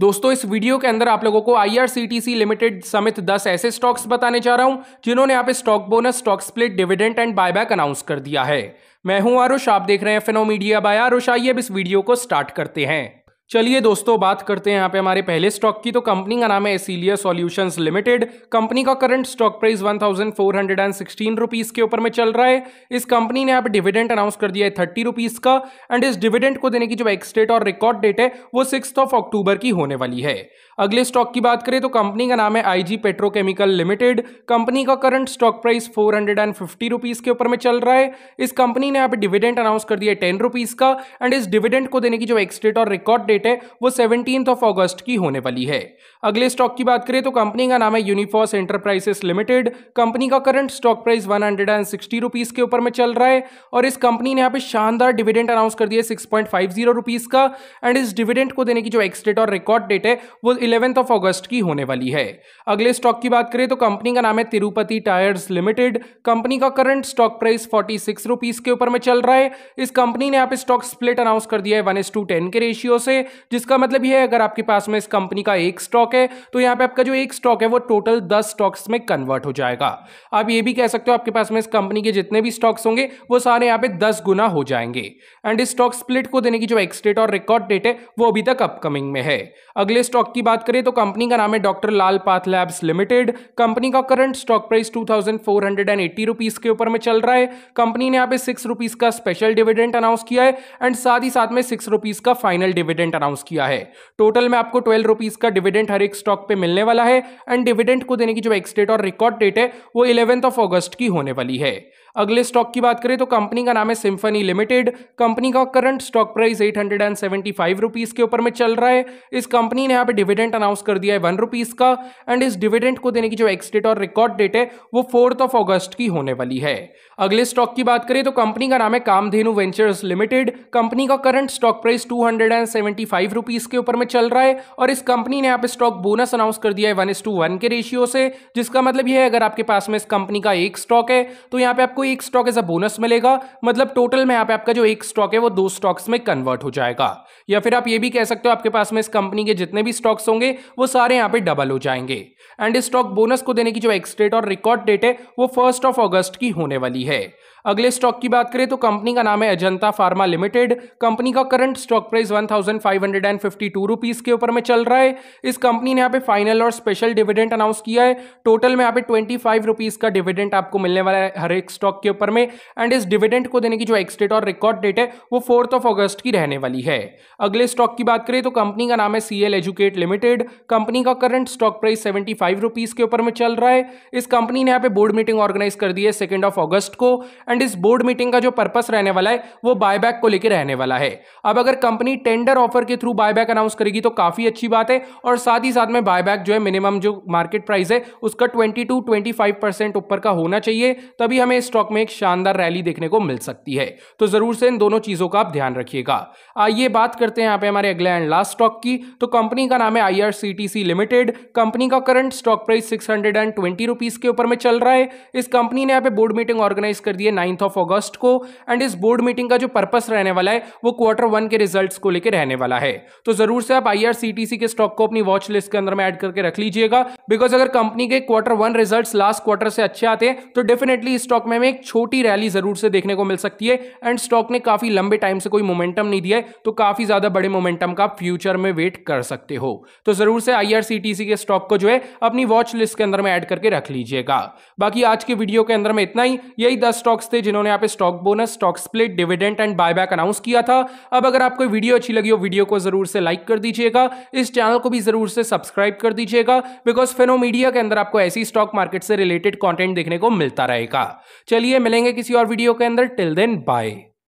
दोस्तों इस वीडियो के अंदर आप लोगों को आईआरसीटीसी लिमिटेड समेत 10 ऐसे स्टॉक्स बताने जा रहा हूं जिन्होंने यहाँ पे stock bonus stock split dividend and buyback announce कर दिया है मैं हूं आरुष आप देख रहे हैं मीडिया बाय आरुष आइए अब इस वीडियो को स्टार्ट करते हैं चलिए दोस्तों बात करते हैं यहाँ पे हमारे पहले स्टॉक की तो कंपनी का नाम है एसीलिया सॉल्यूशंस लिमिटेड कंपनी का current stock price one thousand four hundred and sixteen rupees के ऊपर में चल रहा है इस कंपनी ने यहाँ पे डिविडेंड अनाउंस कर दिया है थर्टी रुपीज का एंड इस डिविडेंड को देने की जो एक्सडेट और रिकॉर्ड डेट है वो सिक्स ऑफ अक्टूबर की होने वाली है अगले स्टॉक की बात करें तो कंपनी का नाम है आईजी पेट्रोकेमिकल लिमिटेड कंपनी का current stock price four hundred and fifty rupees के ऊपर में चल रहा है इस कंपनी ने यहाँ पे डिविडेंड अनाउंस कर दिया है टेन रुपीज का एंड इस डिविडेंड को देने की जो एक्सडेट और रिकॉर्ड डेट है वो सेवनटीन ऑफ ऑगस्ट की होने वाली है अगले स्टॉक की बात करें तो कंपनी का नाम है यूनिफॉर्स एंटरप्राइजेस लिमिटेड कंपनी का current stock price one hundred and sixty rupees के ऊपर में चल रहा है और इस कंपनी ने यहाँ पे शानदार डिविडेंड अनाउंस कर दिया six point five zero rupees का एंड इस डिविडेंड को देने की जो एक्सडेट और रिकॉर्ड डेट है वो इलेवेंथ ऑफ ऑगस्ट की होने वाली है अगले स्टॉक की बात करें तो कंपनी का नाम है तिरुपति टायर्स लिमिटेड कंपनी का current stock price forty six rupees के ऊपर में चल रहा है इस कंपनी ने यहाँ पे स्टॉक स्प्लिट अनाउंस कर दिया है वन एस टू टेन के रेशियो से जिसका मतलब यह है अगर आपके पास में इस कंपनी का एक स्टॉक है तो यहाँ पे आपका जो एक स्टॉक है वो टोटल दस स्टॉक्स में कन्वर्ट हो जाएगा आप ये भी कह सकते हो आपके पास में इस कंपनी के जितने भी स्टॉक्स होंगे वो सारे यहाँ पे दस गुना हो जाएंगे एंड इस स्टॉक स्प्लिट को देने की जो एक्सडेट और रिकॉर्ड डेट है वो अभी तक अपकमिंग में है अगले स्टॉक की बात करें तो कंपनी का नाम है doctor Lal path labs limited company का current stock price two thousand four hundred and eighty rupees के ऊपर में चल रहा है कंपनी ने यहाँ पे सिक्स रुपीज का स्पेशल डिविडेंड अनाउंस किया है एंड साथ ही साथ में सिक्स रुपीज का फाइनल डिविडेंड डिविडेंट अनाउंस किया है टोटल में आपको ट्वेल्व रुपीज़ का डिविडेंट हर एक स्टॉक पे मिलने वाला है एंड डिविडेंट को देने की जो एक्स डेट और रिकॉर्ड डेट है वो इलेवेंथ ऑफ ऑगस्ट की होने वाली है अगले स्टॉक की बात करें तो कंपनी का नाम है सिम्फनी लिमिटेड कंपनी का current stock price eight hundred and seventy five rupees के ऊपर में चल रहा है इस कंपनी ने यहाँ पे डिविडेंट अनाउंस कर दिया है वन रुपीज का एंड इस डिविडेंट को देने की जो एक्सडेट और रिकॉर्ड डेट है वो फोर्थ ऑफ ऑगस्ट की होने वाली है अगले स्टॉक की बात करें तो कंपनी का नाम है कामधेनु वेंचर्स लिमिटेड कंपनी का current stock price two hundred and seventy five rupees के ऊपर में चल रहा है और इस कंपनी ने यहाँ पे स्टॉक बोनस अनाउंस कर दिया है वन इस टू वन के रेशियो से जिसका मतलब यह है अगर आपके पास में इस कंपनी का एक स्टॉक है तो यहाँ पे आपको एक स्टॉक एज अ बोनस मिलेगा मतलब टोटल में आप आपका जो एक स्टॉक है वो दो स्टॉक्स में कन्वर्ट हो जाएगा या फिर आप ये भी कह सकते हो आपके पास में इस कंपनी के जितने भी स्टॉक्स होंगे वो सारे यहाँ पे डबल हो जाएंगे एंड इस स्टॉक बोनस को देने की जो एक्सडेट और रिकॉर्ड डेट है वो फर्स्ट ऑफ ऑगस्ट की होने वाली है अगले स्टॉक की बात करें तो कंपनी का नाम है अजंता फार्मा लिमिटेड कंपनी का current stock price one thousand five hundred and fifty two rupees के ऊपर में चल रहा है इस कंपनी ने यहाँ पे फाइनल और स्पेशल डिविडेंड अनाउंस किया है टोटल में यहाँ पे ट्वेंटी फाइव रुपीज का डिविडेंड आपको मिलने वाला है हर एक स्टॉक स्टॉक के ऊपर में एंड इस डिविडेंड को देने की जो एक्सडेट और रिकॉर्ड डेट है वो फोर्थ ऑफ अगस्त की रहने वाली है अगले स्टॉक की बात करें तो कंपनी का नाम है सी एजुकेट लिमिटेड कंपनी का current stock price seventy five के ऊपर में चल रहा है इस कंपनी ने यहाँ पे बोर्ड मीटिंग ऑर्गेनाइज कर दी है सेकेंड ऑफ अगस्त को एंड इस बोर्ड मीटिंग का जो पर्पस रहने वाला है वो बायबैक को लेकर रहने वाला है अब अगर कंपनी टेंडर ऑफर के थ्रू बायबैक अनाउंस करेगी तो काफी अच्छी बात है और साथ ही साथ में बायबैक जो है मिनिमम जो मार्केट प्राइस है उसका twenty to twenty five percent ऊपर का होना चाहिए तभी हमें स्टॉक स्टॉक में एक शानदार रैली देखने को मिल सकती है तो जरूर से इन दोनों चीजों का आप ध्यान रखिएगा आइए बात करते हैं यहाँ पे हमारे अगले एंड लास्ट स्टॉक की तो कंपनी का नाम है आई लिमिटेड कंपनी का current stock price six hundred के ऊपर में चल रहा है इस कंपनी ने यहाँ पे बोर्ड मीटिंग ऑर्गेनाइज कर दी है नाइन्थ ऑफ ऑगस्ट को एंड इस बोर्ड मीटिंग का जो पर्पस रहने वाला है वो क्वार्टर वन के रिजल्ट को लेकर रहने वाला है तो जरूर से आप आई के स्टॉक को अपनी वॉच लिस्ट के अंदर में एड करके रख लीजिएगा बिकॉज अगर कंपनी के quarter one result last quarter से अच्छे आते हैं तो डेफिनेटली स्टॉक में हमें एक छोटी रैली जरूर से देखने को मिल सकती है एंड स्टॉक ने काफी लंबे टाइम से कोई मोमेंटम नहीं दिया है तो काफी ज्यादा बड़े मोमेंटम का फ्यूचर में वेट कर सकते हो तो जरूर से आईआरसीटीसी के स्टॉक को जो है अपनी वॉच लिस्ट के अंदर में ऐड करके रख लीजिएगा बाकी आज के वीडियो के अंदर में इतना ही यही दस स्टॉक्स थे जिन्होंने यहाँ पे stock bonus stock split dividend and buyback announce किया था अब अगर आपको वीडियो अच्छी लगी हो वीडियो को जरूर से लाइक कर दीजिएगा इस चैनल को भी जरूर से सब्सक्राइब कर दीजिएगा बिकॉज फेनो मीडिया के अंदर आपको ऐसी स्टॉक मार्केट से रिलेटेड कॉन्टेंट देखने को मिलता रहेगा चलिए मिलेंगे किसी और वीडियो के अंदर टिल देन बाय